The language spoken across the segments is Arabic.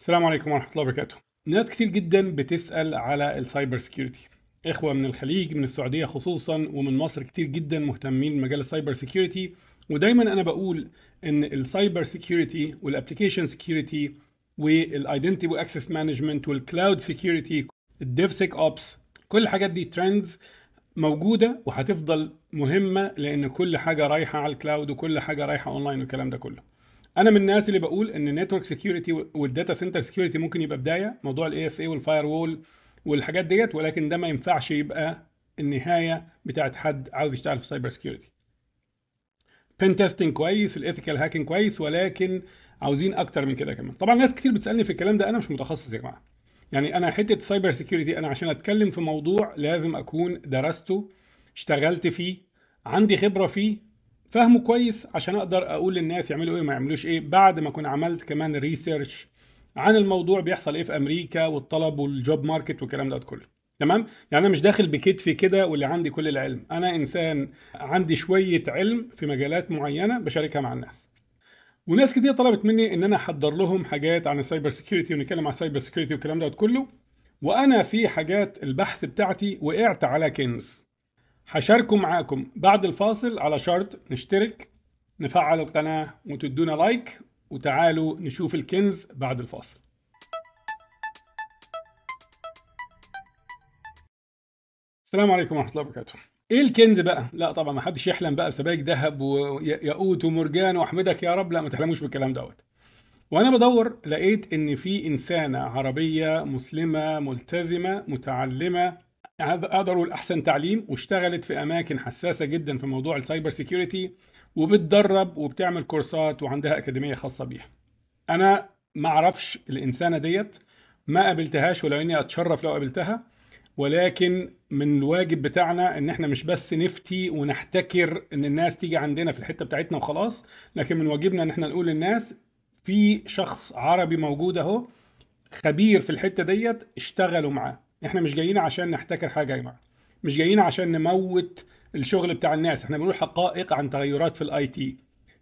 السلام عليكم ورحمة الله وبركاته ناس كتير جدا بتسأل على السايبر سيكيورتي إخوة من الخليج من السعودية خصوصا ومن مصر كتير جدا مهتمين بمجال السايبر سيكيورتي ودايما أنا بقول إن السايبر سيكيورتي والابلكيشن سيكيورتي والايدنتي واكسس مانجمنت والكلاود سيكيورتي الديف سيك اوبس كل الحاجات دي ترندز موجودة وهتفضل مهمة لأن كل حاجة رايحة على الكلاود وكل حاجة رايحة أونلاين والكلام ده كله انا من الناس اللي بقول ان النتورك سكيورتي والداتا سنتر سكيورتي ممكن يبقى بدايه موضوع الاي اس اي والفاير وول والحاجات ديت ولكن ده ما ينفعش يبقى النهايه بتاعت حد عاوز يشتغل في سايبر سكيورتي بين تيستينج كويس الايثيكال هاكينج كويس ولكن عاوزين اكتر من كده كمان طبعا ناس كتير بتسالني في الكلام ده انا مش متخصص يا جماعه يعني انا حته سايبر سيكيورتي انا عشان اتكلم في موضوع لازم اكون درسته اشتغلت فيه عندي خبره فيه فاهمه كويس عشان اقدر اقول للناس يعملوا ايه وما يعملوش ايه بعد ما اكون عملت كمان ريسيرش عن الموضوع بيحصل ايه في امريكا والطلب والجوب ماركت والكلام ده كله تمام يعني انا مش داخل بكتفي كده واللي عندي كل العلم انا انسان عندي شويه علم في مجالات معينه بشاركها مع الناس وناس كتير طلبت مني ان انا احضر لهم حاجات عن السايبر سيكيورتي ونتكلم عن السايبر سيكيورتي والكلام ده كله وانا في حاجات البحث بتاعتي وقعت على كنز هشاركه معاكم بعد الفاصل على شرط نشترك نفعل القناة وتدونا لايك وتعالوا نشوف الكنز بعد الفاصل السلام عليكم ورحمة الله وبركاته ايه الكنز بقى؟ لا طبعا ما حدش يحلم بقى بسبائك ذهب وياقوت ومرجان واحمدك يا رب لا ما تحلموش بالكلام دوت. وانا بدور لقيت ان في انسانه عربيه مسلمه ملتزمه متعلمه قدروا الاحسن تعليم واشتغلت في أماكن حساسة جدا في موضوع السايبر سيكيورتي وبتدرب وبتعمل كورسات وعندها أكاديمية خاصة بيها أنا ما أعرفش الإنسانة ديت ما قابلتهاش ولو إني أتشرف لو قابلتها ولكن من الواجب بتاعنا ان احنا مش بس نفتي ونحتكر ان الناس تيجي عندنا في الحته بتاعتنا وخلاص لكن من واجبنا ان احنا نقول للناس في شخص عربي موجود اهو خبير في الحته ديت اشتغلوا معاه احنا مش جايين عشان نحتكر حاجه يا جماعه مش جايين عشان نموت الشغل بتاع الناس احنا بنقول حقائق عن تغيرات في الاي تي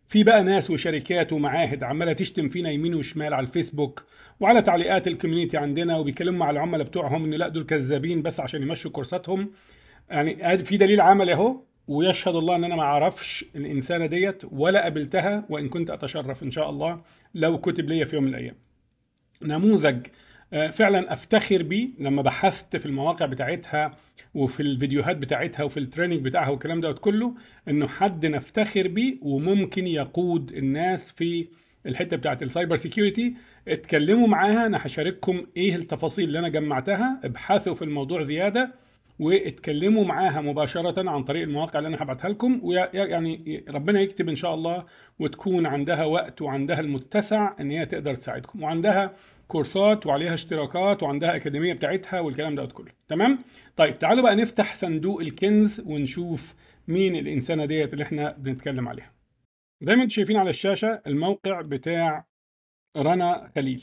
في بقى ناس وشركات ومعاهد عماله تشتم فينا يمين وشمال على الفيسبوك وعلى تعليقات الكوميونتي عندنا وبيكلموا مع العملاء بتوعهم ان لا دول كذابين بس عشان يمشوا كورساتهم يعني في دليل عملي اهو ويشهد الله ان انا ما اعرفش الانسانه ديت ولا قابلتها وان كنت اتشرف ان شاء الله لو كتب ليا في يوم من الايام نموذج آه، فعلا افتخر بيه لما بحثت في المواقع بتاعتها وفي الفيديوهات بتاعتها وفي التريننج بتاعها والكلام دوت كله انه حد نفتخر بيه وممكن يقود الناس في الحته بتاعت السايبر سيكيورتي اتكلموا معاها انا هشارككم ايه التفاصيل اللي انا جمعتها ابحثوا في الموضوع زياده واتكلموا معاها مباشره عن طريق المواقع اللي انا هبعتها لكم ويعني ربنا يكتب ان شاء الله وتكون عندها وقت وعندها المتسع ان هي تقدر تساعدكم وعندها كورسات وعليها اشتراكات وعندها اكاديميه بتاعتها والكلام ده كله تمام طيب تعالوا بقى نفتح صندوق الكنز ونشوف مين الانسانه ديت اللي احنا بنتكلم عليها زي ما انتم شايفين على الشاشه الموقع بتاع رنا خليل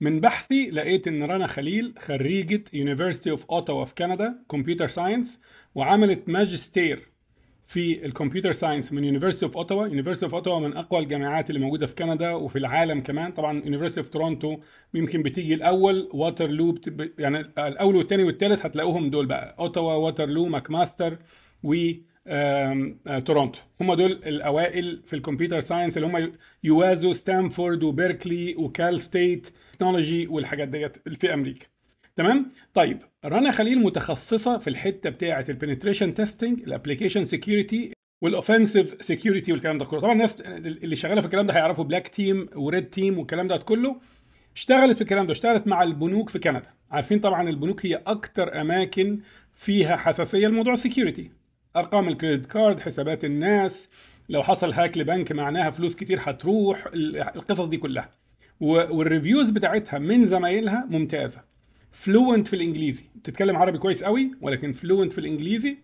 من بحثي لقيت ان رنا خليل خريجه يونيفرسيتي اوف اوتاوا في كندا كمبيوتر ساينس وعملت ماجستير في الكمبيوتر ساينس من يونيفرستي اوف اوتاوا يونيفرستي اوف اوتاوا من اقوى الجامعات اللي موجوده في كندا وفي العالم كمان طبعا يونيفرستي اوف تورونتو يمكن بتيجي الاول واترلو يعني الاول والثاني والثالث هتلاقوهم دول بقى اوتاوا واترلو ماكماستر و تورونتو آه، هم دول الاوائل في الكمبيوتر ساينس اللي هم يوازوا ستانفورد وبيركلي وكال ستيت تكنولوجي والحاجات ديت في امريكا تمام طيب رنا خليل متخصصه في الحته بتاعه البنتريشن تيستنج الابلكيشن سكيورتي والاوفنسيف سكيورتي والكلام ده كله طبعا الناس اللي شغاله في الكلام ده هيعرفوا بلاك تيم وريد تيم والكلام ده كله اشتغلت في الكلام ده اشتغلت مع البنوك في كندا عارفين طبعا البنوك هي اكتر اماكن فيها حساسيه لموضوع السكيورتي ارقام الكريدت كارد حسابات الناس لو حصل هاك لبنك معناها فلوس كتير هتروح القصص دي كلها والريفيوز بتاعتها من زمايلها ممتازه فلوينت في الانجليزي بتتكلم عربي كويس قوي ولكن فلوينت في الانجليزي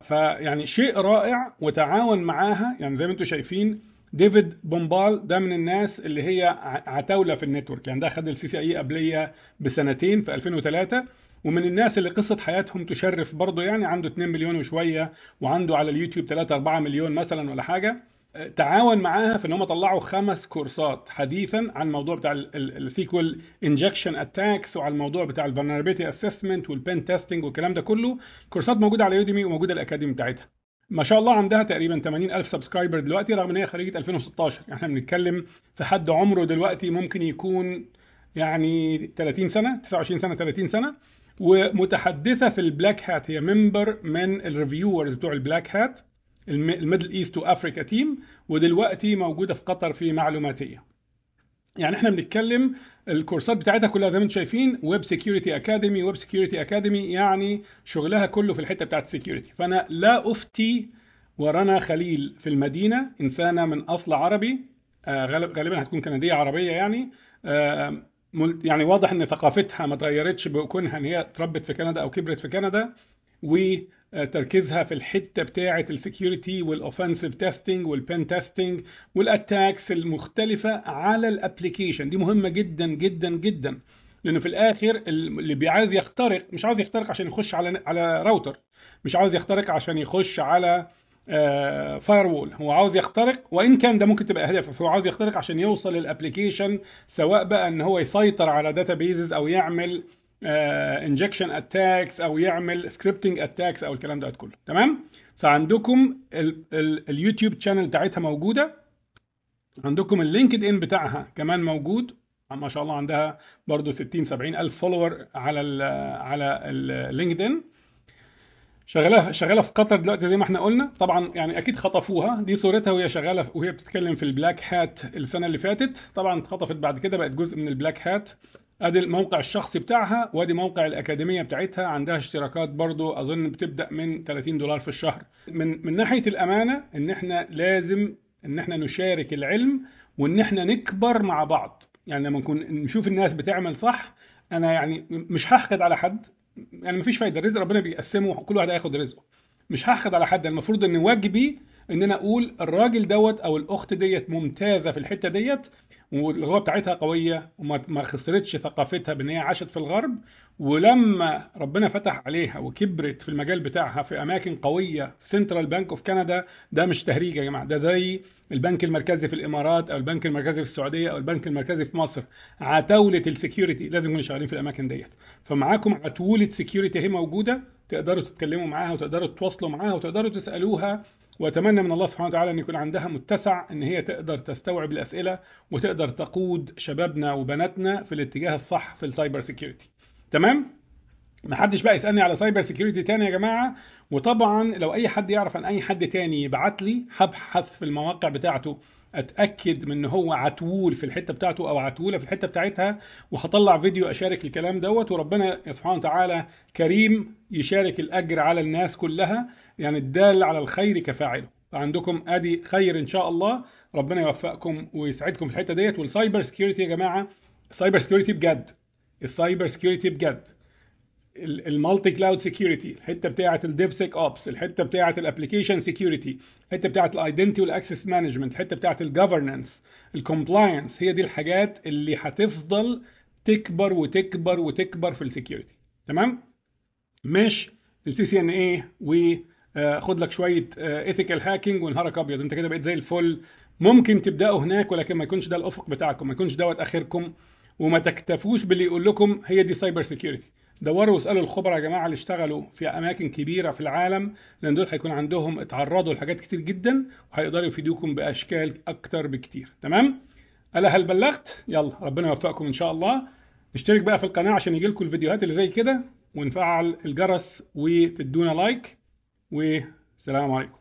فيعني شيء رائع وتعاون معاها يعني زي ما انتم شايفين ديفيد بومبال ده من الناس اللي هي عتاوله في النتورك يعني ده خد السي سي اي e قبليه بسنتين في 2003 ومن الناس اللي قصه حياتهم تشرف برضه يعني عنده 2 مليون وشويه وعنده على اليوتيوب 3 4 مليون مثلا ولا حاجه تعاون معاها في ان هم طلعوا خمس كورسات حديثا عن الموضوع بتاع السيكوال انجكشن اتاكس وعلى الموضوع بتاع الفنربيتي اسسمنت والبن تيستنج والكلام ده كله كورسات موجوده على يوديمي وموجوده الاكاديمي بتاعتها ما شاء الله عندها تقريبا 80 ألف سبسكرايبر دلوقتي رغم ان هي خريجه 2016 يعني احنا بنتكلم في حد عمره دلوقتي ممكن يكون يعني 30 سنه 29 سنه 30 سنه ومتحدثه في البلاك هات هي ممبر من الريفيورز بتوع البلاك هات الميدل ايست وافريكا تيم ودلوقتي موجوده في قطر في معلوماتيه يعني احنا بنتكلم الكورسات بتاعتها كلها زي ما انتم شايفين ويب سكيورتي اكاديمي ويب سكيورتي اكاديمي يعني شغلها كله في الحته بتاعت السكيورتي فانا لا افتي ورنا خليل في المدينه انسانه من اصل عربي آه، غالبا هتكون كنديه عربيه يعني آه، يعني واضح ان ثقافتها ما اتغيرتش بكونها ان هي اتربت في كندا او كبرت في كندا وتركيزها في الحته بتاعه السكيورتي والاوفنسيف تيستنج والبن تيستنج والاتاكس المختلفه على الابلكيشن دي مهمه جدا جدا جدا لانه في الاخر اللي بيعايز يخترق مش عايز يخترق عشان يخش على على راوتر مش عايز يخترق عشان يخش على فاير آه، وول هو عاوز يخترق وان كان ده ممكن تبقى هدف بس هو عاوز يخترق عشان يوصل للابلكيشن سواء بقى ان هو يسيطر على داتا او يعمل انجكشن آه، اتاكس او يعمل سكريبتنج اتاكس او الكلام ده كله تمام فعندكم اليوتيوب شانل بتاعتها موجوده عندكم اللينكد ان بتاعها كمان موجود ما شاء الله عندها برضو 60 70 الف فولور على الـ على اللينكد ان شغاله شغاله في قطر دلوقتي زي ما احنا قلنا طبعا يعني اكيد خطفوها دي صورتها وهي شغاله وهي بتتكلم في البلاك هات السنه اللي فاتت طبعا اتخطفت بعد كده بقت جزء من البلاك هات ادي الموقع الشخصي بتاعها وادي موقع الاكاديميه بتاعتها عندها اشتراكات برضو اظن بتبدا من 30 دولار في الشهر من من ناحيه الامانه ان احنا لازم ان احنا نشارك العلم وان احنا نكبر مع بعض يعني لما نكون نشوف الناس بتعمل صح انا يعني مش هحقد على حد يعني مفيش فايده الرزق ربنا بيقسمه كل واحد هياخد رزقه مش هحقد على حد المفروض ان واجبي ان انا اقول الراجل دوت او الاخت ديت ممتازه في الحته ديت واللغه بتاعتها قويه وما خسرتش ثقافتها بان هي عاشت في الغرب ولما ربنا فتح عليها وكبرت في المجال بتاعها في اماكن قويه في سنترال بنك اوف كندا ده مش تهريج يا جماعه ده زي البنك المركزي في الامارات او البنك المركزي في السعوديه او البنك المركزي في مصر عتاوله السكيورتي لازم يكونوا شغالين في الاماكن ديت فمعاكم عتوله سكيورتي هي موجوده تقدروا تتكلموا معاها وتقدروا تتواصلوا معاها وتقدروا تسالوها واتمنى من الله سبحانه وتعالى ان يكون عندها متسع ان هي تقدر تستوعب الاسئله وتقدر تقود شبابنا وبناتنا في الاتجاه الصح في السايبر سيكيورتي تمام ما حدش بقى يسالني على سايبر سيكيورتي تاني يا جماعه وطبعا لو اي حد يعرف عن اي حد تاني يبعت لي هبحث في المواقع بتاعته اتاكد من ان هو عتول في الحته بتاعته او عتوله في الحته بتاعتها وهطلع فيديو اشارك الكلام دوت وربنا سبحانه وتعالى كريم يشارك الاجر على الناس كلها يعني الدال على الخير كفاعله فعندكم ادي خير ان شاء الله ربنا يوفقكم ويسعدكم في الحته ديت والسايبر سكيورتي يا جماعه السايبر سكيورتي بجد السايبر سكيورتي بجد المالتي كلاود سكيورتي الحته بتاعه الديف سيك اوبس الحته بتاعه الابلكيشن سكيورتي الحته بتاعه الايدنتي والاكسس مانجمنت الحته بتاعه الجفرنس الكومبلاينس هي دي الحاجات اللي هتفضل تكبر وتكبر وتكبر في السكيورتي تمام مش السي سي ان آه، اي وخد لك شويه ايثيكال هاكينج ونهارك ابيض انت كده بقيت زي الفل ممكن تبداوا هناك ولكن ما يكونش ده الافق بتاعكم ما يكونش دوت اخركم وما تكتفوش باللي يقول لكم هي دي سايبر سكيورتي دوروا واسالوا الخبراء يا جماعه اللي اشتغلوا في اماكن كبيره في العالم لان دول هيكون عندهم اتعرضوا لحاجات كتير جدا وهيقدروا يفيدوكم باشكال اكتر بكتير تمام الا هل بلغت يلا ربنا يوفقكم ان شاء الله اشترك بقى في القناه عشان يجيلكم الفيديوهات اللي زي كده ونفعل الجرس وتدونا لايك والسلام عليكم